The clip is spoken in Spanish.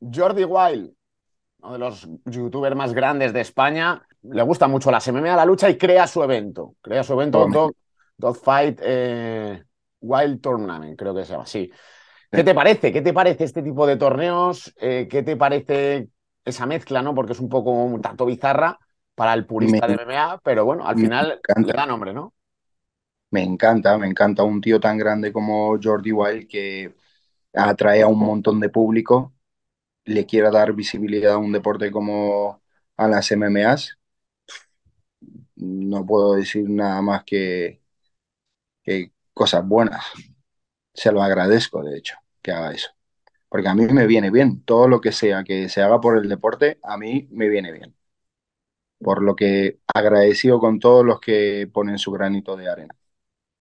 Jordi Wild, uno de los youtubers más grandes de España, le gusta mucho la MMA, la lucha y crea su evento. Crea su evento, Dog, Fight eh, Wild Tournament, creo que se llama así. ¿Qué te parece? ¿Qué te parece este tipo de torneos? Eh, ¿Qué te parece esa mezcla, no? Porque es un poco un tanto bizarra para el purista de MMA, pero bueno, al final le da nombre, ¿no? Me encanta, me encanta un tío tan grande como Jordi Wild que atrae a un montón de público le quiera dar visibilidad a un deporte como a las MMAs, no puedo decir nada más que, cosas buenas. Se lo agradezco, de hecho, que haga eso. Porque a mí me viene bien. Todo lo que sea que se haga por el deporte, a mí me viene bien. Por lo que agradecido con todos los que ponen su granito de arena.